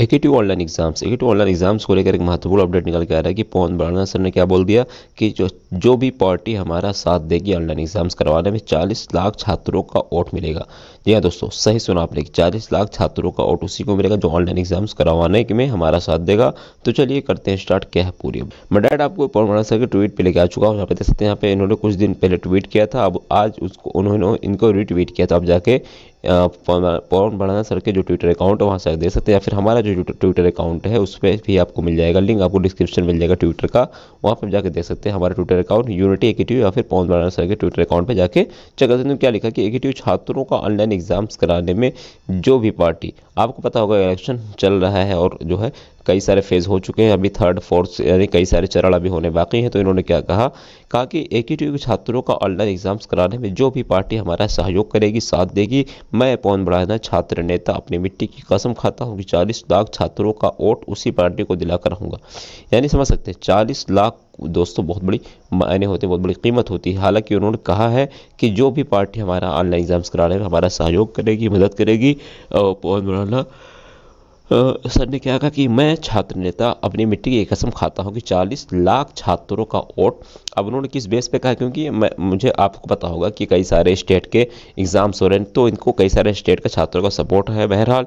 A online exams a online exams को लेकर एक महत्वपूर्ण अपडेट निकल के आ रहा है कि पवन बराना सर ने क्या बोल दिया कि जो जो भी पार्टी हमारा साथ देगी ऑनलाइन एग्जाम्स करवाने में 40 लाख छात्रों का वोट मिलेगा जी हाँ दोस्तों सही सुना आपने चालीस लाख छात्रों का ऑटो सी को मिलेगा जो ऑनलाइन एग्जाम्स करवाने के में हमारा साथ देगा तो चलिए करते हैं स्टार्ट क्या है पूरी मैं डैड आपको पवन सर के ट्वीट पर लेके आ चुका हूँ यहाँ पे देख सकते हैं यहाँ पे इन्होंने कुछ दिन पहले ट्वीट किया था अब आज उसको उन्होंने इनको रिट्वीट किया था अब जाके पवन बड़ाना सर के जो ट्विटर अकाउंट है वहाँ से देख सकते हैं या फिर हमारा जो ट्विटर अकाउंट है उस पर भी आपको मिल जाएगा लिंक आपको डिस्क्रिप्शन मिल जाएगा ट्विटर का वहाँ पर जाकर देख सकते हैं हमारा ट्विटर अकाउंट यूनिटी एकेटिव या फिर पवन बड़ाना सर के ट्विटर अकाउंट पर जाकर चेक कर सकते हैं क्या लिखा कि एकेटिव छात्रों का ऑनलाइन ऑनलाइन एग्ज़ाम्स कराने में जो भी पार्टी आपको पता होगा इलेक्शन चल रहा है और जो है कई सारे फेज़ हो चुके हैं अभी थर्ड फोर्थ यानी कई सारे चरण अभी होने बाकी हैं तो इन्होंने क्या कहा कहा कि एक ही के छात्रों का ऑनलाइन एग्ज़ाम्स कराने में जो भी पार्टी हमारा सहयोग करेगी साथ देगी मैं पवन बढ़ाना छात्र नेता अपनी मिट्टी की कसम खाता हूँ कि चालीस लाख छात्रों का वोट उसी पार्टी को दिलाकर रहूँगा यानी समझ सकते हैं चालीस लाख दोस्तों बहुत बड़ी मायने होते हैं बहुत बड़ी कीमत होती है हालांकि उन्होंने कहा है कि जो भी पार्टी हमारा ऑनलाइन एग्ज़ाम्स रहे हैं हमारा सहयोग करेगी मदद करेगी और मौलाना सर ने क्या कहा कि मैं छात्र नेता अपनी मिट्टी की एक कसम खाता हूं कि 40 लाख छात्रों का वोट अब उन्होंने किस बेस पे कहा क्योंकि मैं मुझे आपको पता होगा कि कई सारे स्टेट के एग्ज़ाम्स हो रहे हैं तो इनको कई सारे स्टेट के छात्रों का सपोर्ट है बहरहाल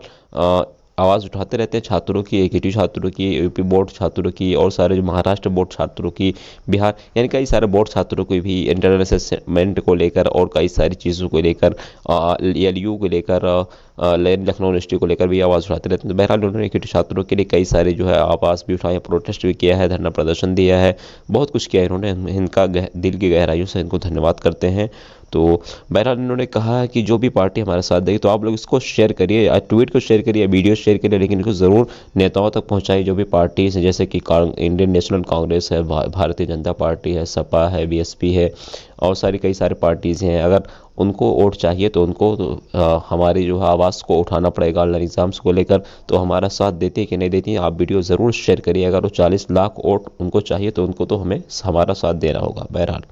आवाज़ उठाते रहते हैं छात्रों की ए छात्रों की यूपी बोर्ड छात्रों की और सारे जो महाराष्ट्र बोर्ड छात्रों की बिहार यानी कई सारे बोर्ड छात्रों की भी इंटरनल असेसमेंट को लेकर और कई सारी चीज़ों को लेकर एल e को लेकर लखनऊ यूनिवर्सिटी को लेकर भी आवाज़ उठाते रहते हैं तो बहरहाल उन्होंने इक्विटी छात्रों के लिए कई सारे जो है आवाज़ भी उठाए प्रोटेस्ट भी किया है धरना प्रदर्शन दिया है बहुत कुछ किया है इन्होंने इनका दिल की गहराइयों से इनको धन्यवाद करते हैं तो बहरहाल इन्होंने कहा है कि जो भी पार्टी हमारे साथ देगी तो आप लोग इसको शेयर करिए ट्वीट को शेयर करिए वीडियो शेयर करिए लेकिन इनको ज़रूर नेताओं तक पहुंचाइए जो भी पार्टीज हैं जैसे कि इंडियन नेशनल कांग्रेस है भारतीय जनता पार्टी है सपा है बीएसपी है और सारी कई सारी पार्टीज़ हैं अगर उनको वोट चाहिए तो उनको आ, हमारी जो है आवाज़ को उठाना पड़ेगा ऑनलाइन एग्ज़ाम्स को लेकर तो हमारा साथ देती है कि नहीं देती है आप वीडियो ज़रूर शेयर करिए अगर वो चालीस लाख वोट उनको चाहिए तो उनको तो हमें हमारा साथ देना होगा बहरहाल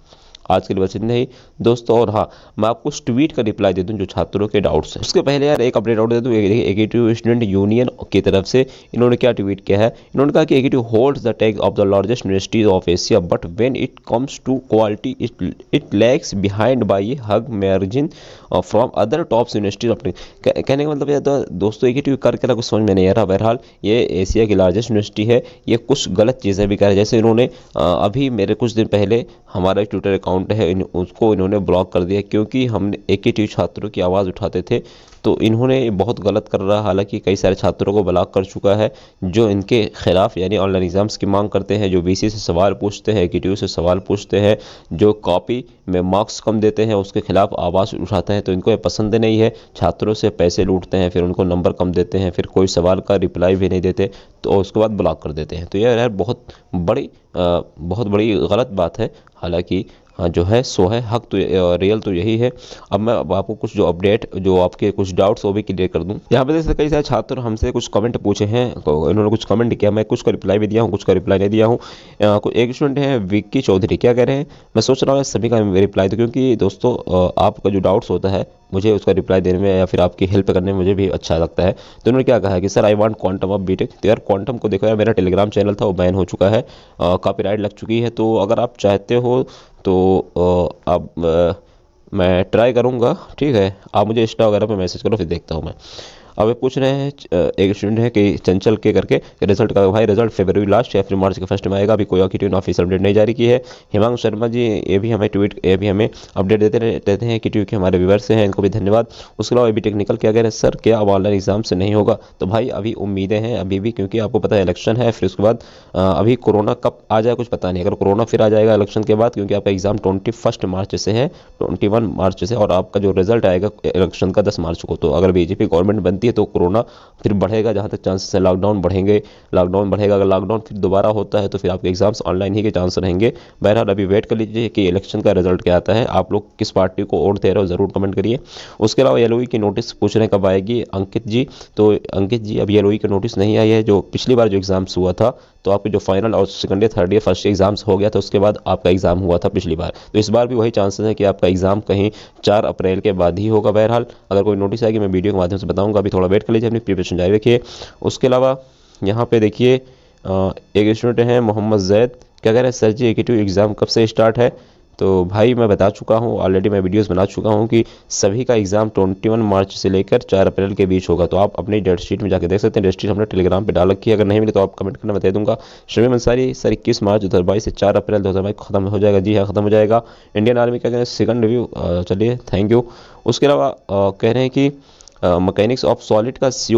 आज के लिए बस इतना ही दोस्तों और हाँ मैं आपको उस ट्वीट का रिप्लाई दे दूँ जो छात्रों के डाउट्स हैं उसके पहले यार एक अपडेट आउट दे दूँ एगेटिव स्टूडेंट यूनियन की तरफ से इन्होंने क्या ट्वीट किया है इन्होंने कहा कि एगेटिव holds the tag of the largest universities of Asia but when it comes to quality it it lacks behind by huge margin from other tops universities of कहने का मतलब तो दोस्तों एगेटिव करके क्या कुछ समझ में नहीं आ रहा बहरहाल ये एशिया की लार्जेस्ट यूनिवर्सिटी है ये कुछ गलत चीज़ें भी कर जैसे इन्होंने uh, अभी मेरे कुछ दिन पहले हमारा ट्विटर अकाउंट अकाउंट है इन, उसको इन्होंने ब्लॉक कर दिया क्योंकि हम एक ही छात्रों की आवाज़ उठाते थे तो इन्होंने बहुत गलत कर रहा हालांकि कई सारे छात्रों को ब्लॉक कर चुका है जो इनके खिलाफ यानी ऑनलाइन एग्ज़ाम्स की मांग करते हैं जो बीसी से सवाल पूछते हैं एकीटीयू से सवाल पूछते हैं जो कॉपी में मार्क्स कम देते हैं उसके खिलाफ आवाज़ उठाते हैं तो इनको ये पसंद नहीं है छात्रों से पैसे लूटते हैं फिर उनको नंबर कम देते हैं फिर कोई सवाल का रिप्लाई भी नहीं देते तो उसके बाद ब्लॉक कर देते हैं तो यह बहुत बड़ी आ, बहुत बड़ी गलत बात है हालांकि हाँ, जो है सो है हक तो रियल तो यही है अब मैं अब आपको कुछ जो अपडेट जो आपके कुछ डाउट्स वो भी क्लियर कर दूँ यहाँ पर जैसे कई सारे छात्र हमसे कुछ कमेंट पूछे हैं तो इन्होंने कुछ कमेंट किया मैं कुछ का रिप्लाई भी दिया हूँ कुछ का रिप्लाई नहीं दिया हूँ एक स्टूडेंट है विक्की चौधरी क्या कह रहे हैं मैं सोच रहा हूँ सभी का रिप्लाई दूँ तो, क्योंकि दोस्तों आपका जो डाउट्स होता है मुझे उसका रिप्लाई देने में या फिर आपकी हेल्प करने में मुझे भी अच्छा लगता है तो उन्होंने क्या कहा है कि sir I want quantum of B Tech तो यार क्वांटम को देखो यार मेरा टेलीग्राम चैनल था वो बैन हो चुका है कॉपीराइट लग चुकी है तो अगर आप चाहते हो तो अब मैं ट्राई करूँगा ठीक है आप मुझे इंस्टा वगैरह पे मैसेज करो फिर देखता हूँ मैं अब ये पूछ रहे हैं एक स्टूडेंट है कि चंचल के करके रिजल्ट का भाई रिजल्ट फेबररी लास्ट या फिर मार्च के फर्स्ट में आएगा अभी कोई ट्यून ऑफिस अपडेट नहीं जारी की है हिमांग शर्मा जी ये भी हमें ट्वीट ये भी हमें अपडेट देते रहते हैं कि क्योंकि हमारे व्यवर्स हैं इनको भी धन्यवाद उसके अलावा अभी टेक्निकल क्या कह रहे हैं सर क्या अब ऑनलाइन एग्जाम से नहीं होगा तो भाई अभी उम्मीदें हैं अभी भी क्योंकि आपको पता है इलेक्शन है फिर उसके बाद अभी कोरोना कब आ जाए कुछ पता नहीं अगर कोरोना फिर आ जाएगा इलेक्शन के बाद क्योंकि आपका एग्ज़ाम ट्वेंटी फर्स्ट मार्च से है ट्वेंटी वन मार्च से और आपका जो रिजल्ट आएगा इलेक्शन का दस मार्च को तो अगर बीजेपी गवर्नमेंट बनती है तो कोरोना फिर बढ़ेगा जहाँ तक चांसेस है लॉकडाउन बढ़ेंगे लॉकडाउन बढ़ेगा अगर लॉकडाउन फिर दोबारा होता है तो फिर आपके एग्ज़ाम्स ऑनलाइन ही के चांस रहेंगे बहरहाल अभी वेट कर लीजिए कि इलेक्शन का रिजल्ट क्या आता है आप लोग किस पार्टी को वोट दे रहे हो ज़रूर कमेंट करिए उसके अलावा एल की नोटिस पूछ रहे कब आएगी अंकित जी तो अंकित जी अब एल की नोटिस नहीं आई है जो पिछली बार जो एग्ज़ाम्स हुआ था तो आपके जो फाइनल और second year third year first year exams हो गया था तो उसके बाद आपका एग्ज़ाम हुआ था पिछली बार तो इस बार भी वही चांसेस है कि आपका एग्ज़ाम कहीं चार अप्रैल के बाद ही होगा बहरहाल अगर कोई नोटिस आएगी मैं वीडियो के माध्यम से बताऊँगा अभी थोड़ा वेट कर लीजिए अपनी प्रिपरेशन जारी रखिए उसके अलावा यहाँ पर देखिए एक स्टूडेंट हैं मोहम्मद जैद क्या कह रहे हैं सर जी एग्ज़ाम कब से स्टार्ट है तो भाई मैं बता चुका हूँ ऑलरेडी मैं वीडियोस बना चुका हूँ कि सभी का एग्ज़ाम 21 मार्च से लेकर 4 अप्रैल के बीच होगा तो आप अपनी डेट शीट में जाकर देख सकते हैं डेट शीट हमने टेलीग्राम पे डाल रखी है अगर नहीं मिले तो आप कमेंट करना बता दूंगा शमी अंसारी सर इक्कीस मार्च दो से चार अप्रैल दो खत्म हो जाएगा जी हाँ खत्म हो जाएगा इंडियन आर्मी का सेकंड रिव्यू चलिए थैंक यू उसके अलावा कह रहे हैं कि मकैनिक्स ऑफ सॉलिड का सी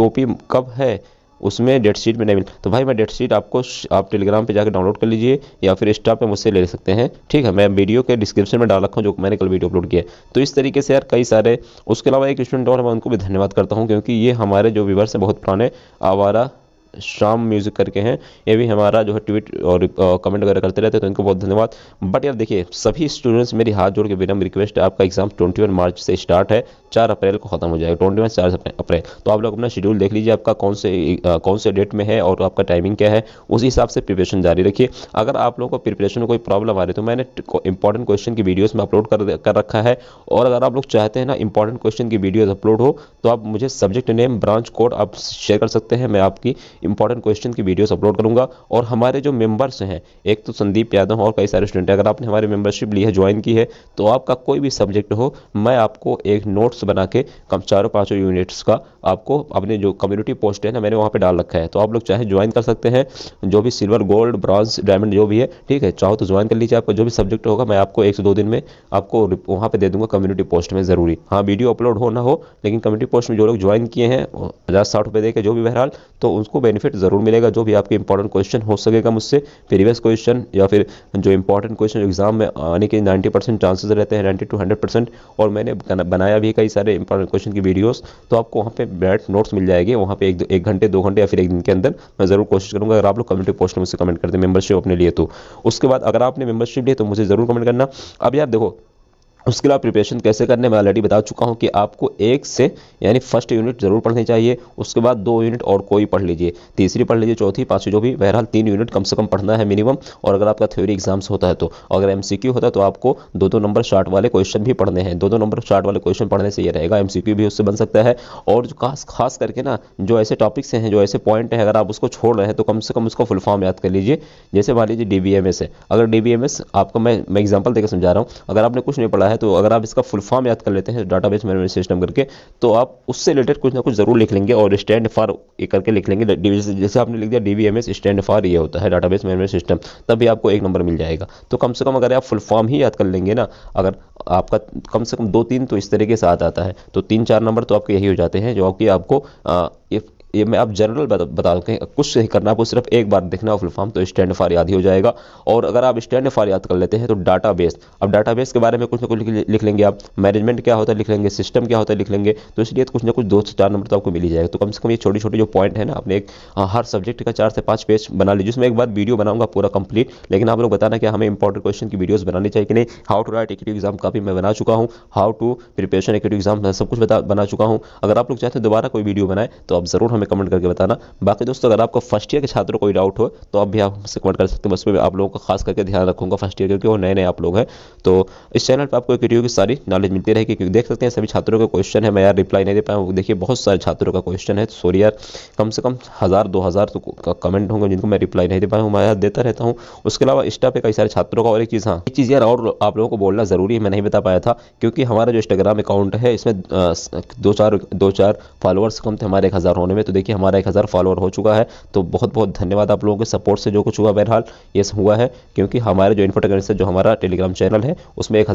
कब है उसमें डेट शीट में नहीं मिल तो भाई मैं डेट शीट आपको आप टेलीग्राम पे जाकर डाउनलोड कर लीजिए या फिर इंस्टा पे मुझसे ले सकते हैं ठीक है मैं वीडियो के डिस्क्रिप्शन में डाल रखा हूँ जो मैंने कल वीडियो अपलोड किया तो इस तरीके से यार कई सारे उसके अलावा एक स्टूडेंट और मैं उनको भी धन्यवाद करता हूँ क्योंकि ये हमारे जो व्यूवर्स हैं बहुत पुराने आवारा शाम म्यूज़िक करके हैं ये भी हमारा जो है ट्वीट और कमेंट वगैरह करते रहते हैं तो इनको बहुत धन्यवाद बट यार देखिए सभी स्टूडेंट्स मेरी हाथ जोड़ के विनम्र रिक्वेस्ट है आपका एग्जाम ट्वेंटी मार्च से स्टार्ट है चार अप्रैल को खत्म हो जाएगा ट्वेंटी वन चार अप्रैल तो आप लोग अपना शेड्यूल देख लीजिए आपका कौन से कौन से डेट में है और आपका टाइमिंग क्या है उस हिसाब से प्रिपरेशन जारी रखिए अगर आप लोगों को प्रिपरेशन में कोई प्रॉब्लम आ रही है तो मैंने इंपॉर्टेंट क्वेश्चन की वीडियोज़ में अपलोड कर कर रखा है और अगर आप लोग चाहते हैं ना इंपॉर्टेंट क्वेश्चन की वीडियोज़ अपलोड हो तो आप मुझे सब्जेक्ट नेम ब्रांच कोड आप शेयर कर सकते हैं मैं आपकी इंपॉर्टेंट क्वेश्चन की वीडियोस अपलोड करूंगा और हमारे जो मेंबर्स हैं एक तो संदीप यादव और कई सारे स्टूडेंट अगर आपने हमारी मेंबरशिप ली है ज्वाइन की है तो आपका कोई भी सब्जेक्ट हो मैं आपको एक नोट्स बना के कम चारों पाँचों यूनिट्स का आपको अपने जो कम्युनिटी पोस्ट है ना मैंने वहाँ पर डाल रखा है तो आप लोग चाहे ज्वाइन कर सकते हैं जो भी सिल्वर गोल्ड ब्रॉन्ज डायमंड जो भी है ठीक है चाहो तो ज्वाइन कर लीजिए आपका जो भी सब्जेक्ट होगा मैं आपको एक से दो दिन में आपको वहाँ पर दे दूँगा कम्युनिटी पोस्ट में ज़रूरी हाँ वीडियो अपलोड हो ना हो लेकिन कम्युनिटी पोस्ट में जो लोग ज्वाइन किए हैं हज़ार साठ रुपये दे के जो भी बहरहाल तो उसको बेनिफिट ज़रूर मिलेगा जो भी आपके इंपॉर्टेंट क्वेश्चन हो सकेगा मुझसे प्रीवियस क्वेश्चन या फिर जो इंपॉर्टेंट क्वेश्चन एग्जाम में आने के 90 परसेंट चांसेज रहते हैं 90 टू 100 परसेंट और मैंने बनाया भी कई सारे इंपॉर्टेंट क्वेश्चन की वीडियोस तो आपको वहाँ पे बैट नोट्स मिल जाएगी वहाँ पे एक एक घंटे दो घंटे या फिर एक दिन के अंदर मैं ज़रूर कोशिश करूँगा अगर आप लोग कम्युनिटी पोस्ट में मुझसे कमेंट करते हैं मेंबरशिप अपने लिए तो उसके बाद अगर आपने मेंबरशिप ली तो मुझे ज़रूर कमेंट करना अब यार देखो उसके लिए प्रिपरेशन कैसे करने मैं ऑलरेडी बता चुका हूँ कि आपको एक से यानी फर्स्ट यूनिट ज़रूर पढ़नी चाहिए उसके बाद दो यूनिट और कोई पढ़ लीजिए तीसरी पढ़ लीजिए चौथी पांचवी जो भी बहरहाल तीन यूनिट कम से कम पढ़ना है मिनिमम और अगर आपका थ्योरी एग्जाम्स होता है तो अगर एम होता है तो आपको दो दो नंबर शार्ट वाले क्वेश्चन भी पढ़ने हैं दो दो नंबर शार्ट वाले क्वेश्चन पढ़ने से ये रहेगा एम भी उससे बन सकता है और जो खास खास करके ना जो ऐसे टॉपिक्स हैं जो ऐसे पॉइंट हैं अगर आप उसको छोड़ रहे हैं तो कम से कम उसको फुल फॉर्म याद कर लीजिए जैसे मान लीजिए डी है अगर डी आपको मैं मैं एग्जाम्पल देकर समझा रहा हूँ अगर आपने कुछ नहीं पढ़ा है तो अगर आप इसका फुल फॉर्म याद कर लेते हैं डाटा बेस मैनेजमेंट सिस्टम करके तो आप उससे रिलेटेड कुछ ना कुछ ज़रूर लिख लेंगे और स्टैंड फॉर ये करके लिख लेंगे जैसे आपने लिख दिया D V M S stand for ये होता है डाटा बेस मैनेजमेंट सिस्टम तभी आपको एक नंबर मिल जाएगा तो कम से कम अगर आप फुल फॉर्म ही याद कर लेंगे ना अगर आपका कम से कम दो तीन तो इस तरीके से आता है तो तीन चार नंबर तो आपके यही हो जाते हैं जो कि आपको ये मैं आप जनरल बता सकते हैं कुछ नहीं करना आपको सिर्फ एक बार देखना फुल फॉर्म तो स्टैंड फॉर याद ही हो जाएगा और अगर आप स्टैंड फॉर याद कर लेते हैं तो डाटा बेस अब डाटा बेस के बारे में कुछ ना कुछ लिख लेंगे आप मैनेजमेंट क्या होता है लिख लेंगे सिस्टम क्या होता है लिख लेंगे तो इसलिए कुछ ना कुछ दो से चार नंबर तो आपको मिल ही जाएगा तो कम से कम ये छोटे छोटे जो पॉइंट है ना आपने एक हाँ, हर सब्जेक्ट का चार से पाँच पेज बना लीजिए उसमें एक बार वीडियो बनाऊंगा पूरा कंप्लीट लेकिन आप लोग बताना कि हमें इंपॉर्टेंट क्वेश्चन की वीडियोज़ बनानी चाहिए कि नहीं how to write active exam भी मैं बना चुका हूँ how to preparation active exam सब कुछ बता बना चुका हूँ अगर आप लोग चाहते हैं तो दोबारा कोई वीडियो बनाए तो आप ज़रूर हमें कमेंट करके बताना बाकी दोस्तों अगर आपको फर्स्ट ईयर के छात्रों कोई डाउट हो तो आप भी आप हमसे कमेंट कर सकते हैं उसमें आप लोगों का खास करके ध्यान रखूंगा फर्स्ट ईयर क्योंकि वो नए नए आप लोग हैं तो इस चैनल पर आपको वीडियो की सारी नॉलेज मिलती रहेगी क्योंकि देख सकते हैं सभी छात्रों का क्वेश्चन है मैं यार रिप्लाई नहीं दे पाया देखिए बहुत सारे छात्रों का क्वेश्चन है सॉरी यार कम से कम हज़ार दो हज़ार तो कमेंट होंगे जिनको मैं रिप्लाई नहीं दे पाया हूँ मैं यार देता रहता हूँ उसके अलावा इंस्टा पे कई सारे छात्रों का और एक चीज़ हाँ एक चीज़ यार और आप लोगों को बोलना ज़रूरी है मैं नहीं बता पाया था क्योंकि हमारा जो इंस्टाग्राम अकाउंट है इसमें दो चार दो चार फॉलोअर्स कम थे हमारे एक हज़ार होने में तो तो देखिए हमारा एक हज़ार फॉलोअर हो चुका है तो बहुत बहुत धन्यवाद आप लोगों के सपोर्ट से जो कुछ हुआ बहरहाल ये हुआ है क्योंकि हमारे जो इन्फोटेक्निक से जो हमारा टेलीग्राम चैनल है उसमें एक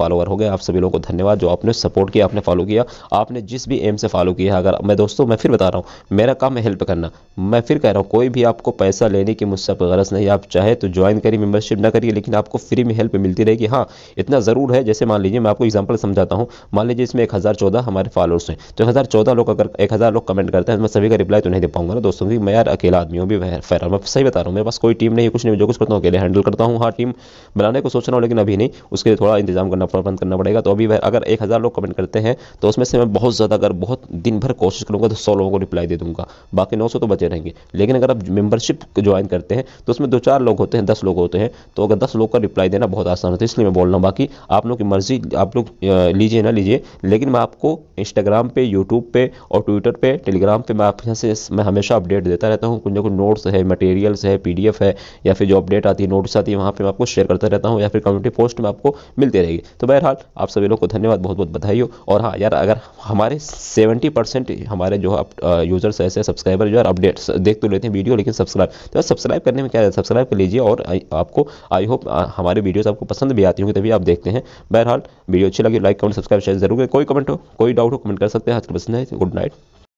फॉलोअर हो गए आप सभी लोगों को धन्यवाद जो आपने सपोर्ट किया आपने फॉलो किया आपने जिस भी एम से फॉलो किया अगर मैं दोस्तों मैं फिर बता रहा हूँ मेरा काम है हेल्प करना मैं फिर कह रहा हूँ कोई भी आपको पैसा लेने की मुझसे गरज नहीं आप चाहे तो ज्वाइन करिए मेम्बरशिप ना करिए लेकिन आपको फ्री में हेल्प मिलती रहेगी हाँ इतना ज़रूर है जैसे मान लीजिए मैं आपको एग्जाम्पल समझाता हूँ मान लीजिए इसमें एक हज़ार चौदह हमारे फॉलोअर्स हैं तो एक हज़ार चौदह लोग अगर एक हज़ार लोग कमेंट करते हैं तो मैं सभी का रिप्लाई तो नहीं दे पाऊंगा ना दोस्तों मैं यार अकेला आदमी हूँ भी फैर मैं सही बता रहा हूँ मेरे पास कोई टीम नहीं कुछ नहीं जो कुछ करता हूँ अकेले हैंडल करता हूँ हाँ टीम बनाने को सोच रहा हूँ लेकिन अभी नहीं उसके लिए थोड़ा इंतजाम करना प्रबंध करना पड़ेगा तो अभी अगर एक हज़ार लोग कमेंट करते हैं तो उसमें से मैं बहुत ज़्यादा अगर बहुत दिन भर कोशिश करूँगा तो सौ लोगों को रिप्लाई दे दूँगा बाकी नौ तो बचे रहेंगे लेकिन अगर आप मेबरशिप ज्वाइन करते हैं तो उसमें दो चार लोग होते हैं दस लोग होते हैं तो अगर दस लोग का रिप्लाई देना बहुत आसान होता है इसलिए मैं बोल रहा हूँ बाकी आप लोग की मर्ज़ी आप लोग लीजिए ना लीजिए लेकिन मैं आपको इंस्टाग्राम पे यूट्यूब पे और ट्विटर पे टेलीग्राम पे मैं आप यहाँ से मैं हमेशा अपडेट देता रहता हूँ कुछ ना कुछ नोट्स है मटेरियल्स है पी है या फिर जो अपडेट आती है नोट्स आती है वहाँ पर मैं आपको शेयर करता रहता हूँ या फिर कम्युनिटी पोस्ट में आपको मिलती रहेगी तो बहरहाल आप सभी लोग को धन्यवाद बहुत बहुत बधाई हो और हाँ यार अगर हमारे सेवेंटी परसेंट हमारे जो यूज़र्स ऐसे सब्सक्राइबर जो अपडेट्स देख तो लेते हैं वीडियो लेकिन सब्सक्राइब तो सब्सक्राइब करने में क्या है सब्सक्राइब कर लीजिए और आपको आई होप हमारे वीडियोस आपको पसंद भी आती होंगी तभी आप देखते हैं बहरहाल वीडियो अच्छी लगी लाइक कमेंट सब्सक्राइब शेयर जरूर कोई कमेंट हो कोई डाउट डाउट हो कमेंट कर सकते हैं आज का प्रश्न है गुड नाइट